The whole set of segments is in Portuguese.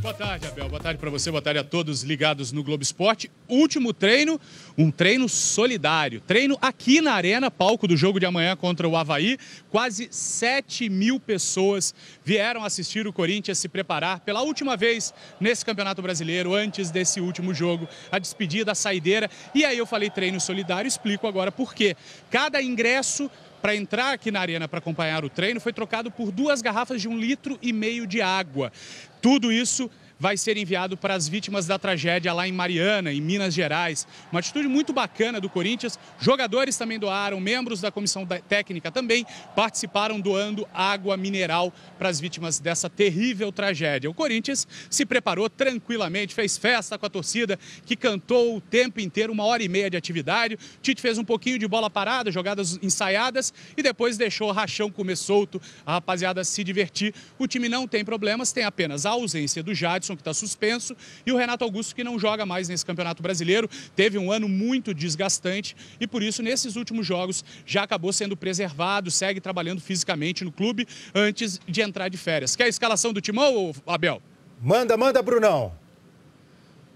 Boa tarde, Abel. Boa tarde para você, boa tarde a todos ligados no Globo Esporte. Último treino, um treino solidário. Treino aqui na Arena, palco do jogo de amanhã contra o Havaí. Quase 7 mil pessoas vieram assistir o Corinthians se preparar pela última vez nesse Campeonato Brasileiro, antes desse último jogo, a despedida, a saideira. E aí eu falei treino solidário, explico agora por quê. Cada ingresso para entrar aqui na arena para acompanhar o treino foi trocado por duas garrafas de um litro e meio de água. Tudo isso vai ser enviado para as vítimas da tragédia lá em Mariana, em Minas Gerais. Uma atitude muito bacana do Corinthians. Jogadores também doaram, membros da comissão técnica também participaram doando água mineral para as vítimas dessa terrível tragédia. O Corinthians se preparou tranquilamente, fez festa com a torcida, que cantou o tempo inteiro, uma hora e meia de atividade. O Tite fez um pouquinho de bola parada, jogadas ensaiadas e depois deixou o rachão comer solto, a rapaziada se divertir. O time não tem problemas, tem apenas a ausência do Jadson que está suspenso, e o Renato Augusto, que não joga mais nesse Campeonato Brasileiro. Teve um ano muito desgastante e, por isso, nesses últimos jogos, já acabou sendo preservado, segue trabalhando fisicamente no clube antes de entrar de férias. Quer a escalação do Timão, Abel? Manda, manda, Brunão.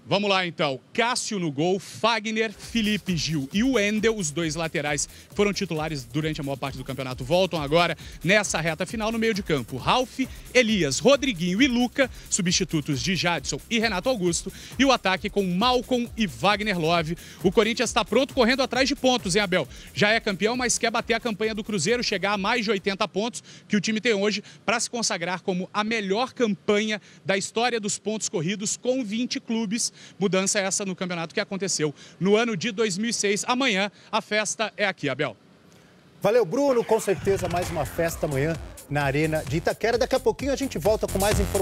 Vamos lá então. Cássio no gol, Fagner, Felipe Gil e o Wendel, os dois laterais, foram titulares durante a maior parte do campeonato. Voltam agora nessa reta final no meio de campo. Ralf, Elias, Rodriguinho e Luca, substitutos de Jadson e Renato Augusto. E o ataque com Malcom e Wagner Love. O Corinthians está pronto correndo atrás de pontos, hein, Abel? Já é campeão, mas quer bater a campanha do Cruzeiro, chegar a mais de 80 pontos que o time tem hoje para se consagrar como a melhor campanha da história dos pontos corridos com 20 clubes Mudança é essa no campeonato que aconteceu no ano de 2006. Amanhã a festa é aqui, Abel. Valeu, Bruno. Com certeza mais uma festa amanhã na Arena de Itaquera. Daqui a pouquinho a gente volta com mais informações.